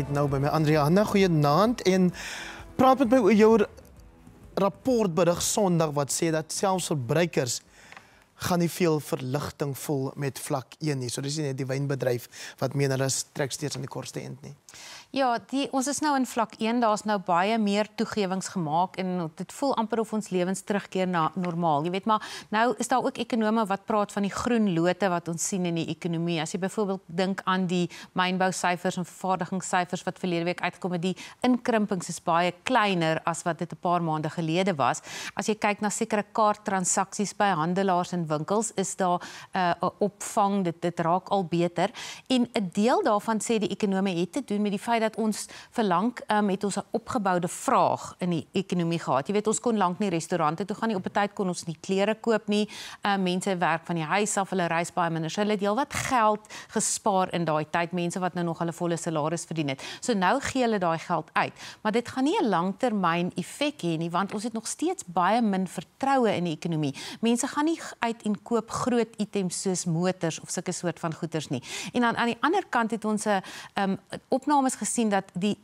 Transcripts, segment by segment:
Ik nou bij mijn Andriana, goeienavond. En praat met mij over jouw rapportbericht zondag, wat zei dat zelfs verbruikers gaan nie veel verligting voel met vlak 1 nie. So dis nie die wynbedryf wat meen hulle trek steeds aan die kortste end nie. Ja, die ons is nou in vlak 1. Daar's nou baie meer toegewings gemaak en dit voel amper of ons lewens terugkeer na normaal. Jy weet maar nou is daar ook ekonome wat praat van die groen lote wat ons sien in die ekonomie. As jy byvoorbeeld dink aan die mynbou syfers en vervaardigingssyfers wat verlede week uitkom het, die inkrimpings is baie kleiner as wat dit 'n paar maande gelede was. As jy kyk na sekere kaarttransaksies by handelaars en winkels is daar eh, 'n uh, opvang dit dit raak al beter en 'n deel daarvan sê die ekonomie het te doen met die feit dat ons vir lank um, het ons 'n opgeboude vraag in die ekonomie gehad jy weet ons kon lank nie restaurante toe gaan nie op 'n tyd kon ons nie klere koop nie uh, mense werk van die huis af hulle reis baie minder so hulle het heelwat geld gespaar in daai tyd mense wat nou nog hulle volle salaris verdien het so nou gee hulle daai geld uit maar dit gaan nie 'n langtermyn effek hê nie want ons het nog steeds baie min vertroue in die ekonomie mense gaan nie uit uit en koop groot items soos motors of sulke soort van goederes nie. En dan aan die ander kant het ons 'n um, ehm, opnames gesien dat die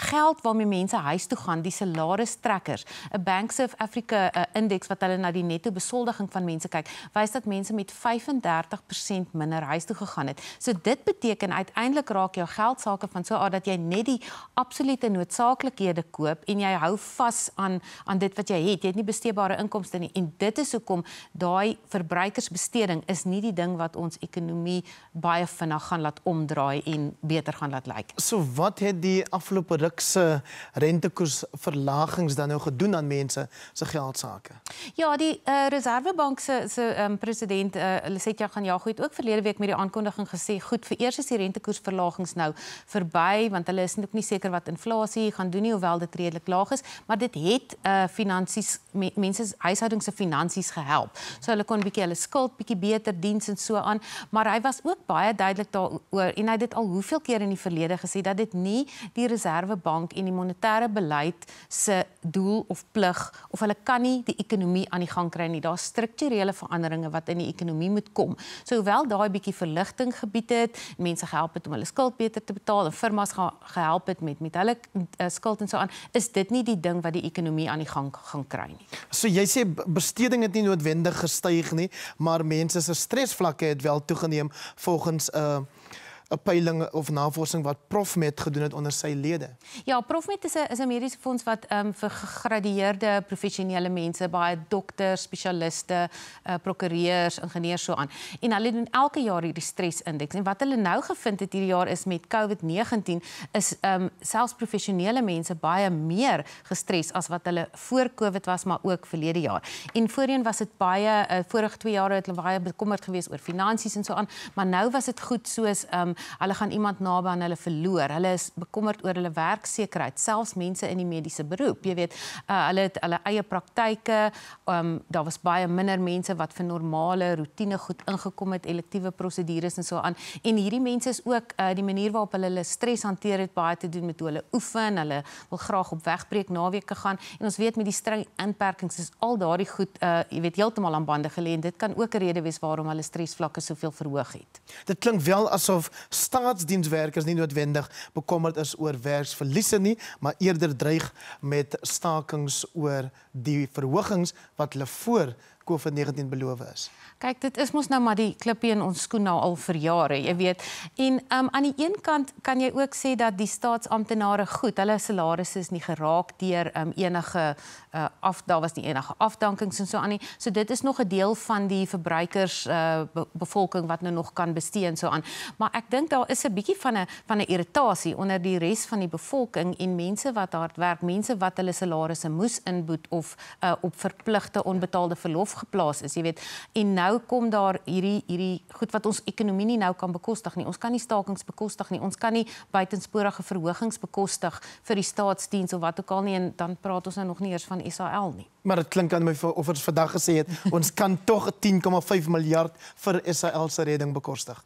geld waarmee mense huis toe gaan, die salaris trekkers, 'n Banks of Africa eh, indeks wat hulle na die netto besoldiging van mense kyk, wys dat mense met 35% minder huis toe gegaan het. So dit beteken uiteindelik raak jou geld sake van so aard dat jy net die absolute noodsaaklikhede koop en jy hou vas aan aan dit wat jy het. Jy het nie besteedbare inkomste nie en dit is hoekom daai verbruikersbesteding is nie die ding wat ons ekonomie baie vinnig gaan laat omdraai en beter gaan laat lyk. Like. So wat het die afgelope drukse rentekoersverlagings dan nou gedoen aan mense se geldsaake? Ja, die uh, Reservebank se se um, president uh, eh, Lesetja gaan ja goed ook verlede week met die aankondiging gesê, goed, vir eers is die rentekoersverlagings nou verby want hulle is nog nie seker wat inflasie gaan doen nie hoewel dit redelik laag is, maar dit het uh, finansies me, mense se huishoudings se finansies gehelp. So hulle kon bietjie hulle skuld bietjie beter diens en so aan, maar hy was ook baie duidelik daaroor en hy het dit al hoeveel keer in die verlede gesê dat dit nie die reserve Reservebank en die monetêre beleid se doel of plig of hulle kan nie die ekonomie aan die gang kry nie. Daar's strukturele veranderinge wat in die ekonomie moet kom. So hoewel daai bietjie verligting gebied het, mense gehelp het om hulle skuld beter te betaal en firmas gehelp het met met hulle uh, skuld en so aan, is dit nie die ding wat die ekonomie aan die gang gaan kry nie. So jy sê besteding het nie noodwendig gestyg nie, maar mense se stresvlakke het wel toegeneem volgens 'n uh, eh, 'n peiling of navorsing wat Profmed gedoen het onder sy lede. Ja, Profmed is 'n is 'n mediese fonds wat ehm um, vir gegradueerde professionele mense, baie dokters, spesialiste, eh uh, prokureurs, ingenieurs so aan. En hulle doen elke jaar hierdie stres indeks. En wat hulle nou gevind het hierdie jaar is met COVID-19 is ehm um, selfs professionele mense baie meer gestres as wat hulle voor COVID was, maar ook verlede jaar. En voorheen was dit baie uh, vorige 2 jare het hulle baie bekommerd gewees oor finansies en so aan, maar nou was dit goed soos ehm um, Hulle gaan iemand naby aan hulle verloor. Hulle is bekommerd oor hulle werksekerheid, selfs mense in die mediese beroep. Jy weet, uh, hulle het hulle eie praktyke. Um daar was baie minder mense wat vir normale roetine goed ingekom het, elektiewe prosedures en so aan. En hierdie mense is ook uh, die manier waarop hulle hulle stres hanteer het baie te doen met hoe hulle oefen. Hulle wil graag op wegbreek naweke gaan. En ons weet met die streng inperkings is al daardie goed uh jy weet heeltemal aan bande gelê en dit kan ook 'n rede wees waarom hulle stresvlakke soveel verhoog het. Dit klink wel asof staatsdienswerkers nie noodwendig bekommerd is oor werksverliese nie, maar eerder dreig met stakings oor die verhogings wat hulle voor COVID-19 beloof is. Kyk, dit is mos nou maar die klippie in ons skoen nou al vir jare, jy weet. En um, aan die een kant kan jy ook sê dat die staatsamptenare goed, hulle salarisse is nie geraak deur um, enige uh, af daar was nie enige afdankings en so aan nie. So dit is nog 'n deel van die verbruikers uh, be bevolking wat nou nog kan bestee en so aan. Maar ek dink daar is 'n bietjie van 'n van 'n irritasie onder die res van die bevolking en mense wat hard werk, mense wat hulle salarisse moes inboet of uh, op verpligte onbetaalde verlof afgeplaas is, jy weet. En nou kom daar hierdie hierdie goed wat ons ekonomie nie nou kan bekostig nie. Ons kan nie stakingse bekostig nie. Ons kan nie buitensporige verhogings bekostig vir die staatsdiens of wat ook al nie en dan praat ons nou nog nie eers van SAL nie. Maar dit klink aan my of ons vandag gesê het ons kan tog 10,5 miljard vir SAL se redding bekostig.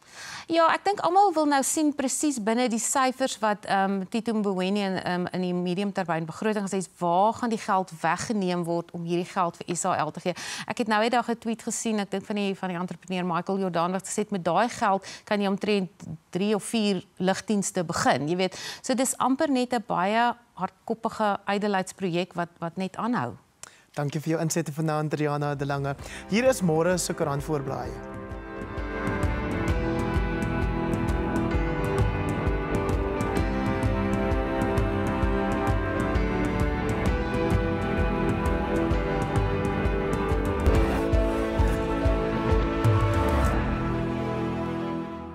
Ja, ek dink almal wil nou sien presies binne die syfers wat ehm um, Tito Mboweni in um, in die mediumtermyn begroting gesê het, waar gaan die geld weggeneem word om hierdie geld vir SAL te gee? Ek het nou net daag 'n tweet gesien, ek dink van die van die entrepreneur Michael Jordan wat gesê het met daai geld kan jy omtrent 3 of 4 ligdienste begin, jy weet. So dis amper net 'n baie hardkoppige ydelheidsprojek wat wat net aanhou. Dankie vir jou insette vanaand Adriana de Lange. Hier is môre se koerant voorblaai.